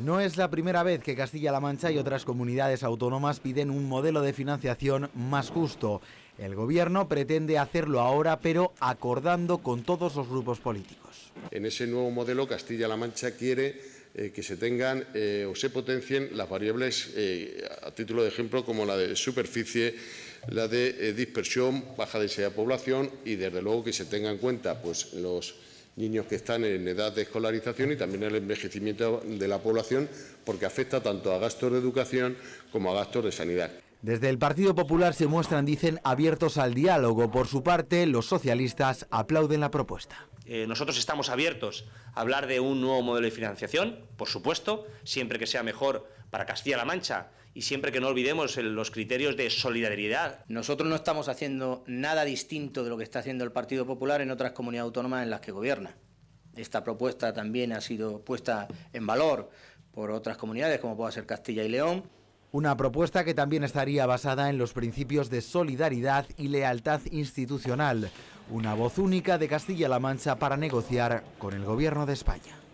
No es la primera vez que Castilla-La Mancha y otras comunidades autónomas piden un modelo de financiación más justo. El gobierno pretende hacerlo ahora, pero acordando con todos los grupos políticos. En ese nuevo modelo, Castilla-La Mancha quiere eh, que se tengan eh, o se potencien las variables, eh, a título de ejemplo, como la de superficie, la de dispersión, baja densidad de población y, desde luego, que se tengan en cuenta pues, los niños que están en edad de escolarización y también el envejecimiento de la población, porque afecta tanto a gastos de educación como a gastos de sanidad. Desde el Partido Popular se muestran, dicen, abiertos al diálogo. Por su parte, los socialistas aplauden la propuesta. Eh, nosotros estamos abiertos a hablar de un nuevo modelo de financiación, por supuesto, siempre que sea mejor para Castilla-La Mancha y siempre que no olvidemos los criterios de solidaridad. Nosotros no estamos haciendo nada distinto de lo que está haciendo el Partido Popular en otras comunidades autónomas en las que gobierna. Esta propuesta también ha sido puesta en valor por otras comunidades, como puede ser Castilla y León. Una propuesta que también estaría basada en los principios de solidaridad y lealtad institucional. Una voz única de Castilla-La Mancha para negociar con el Gobierno de España.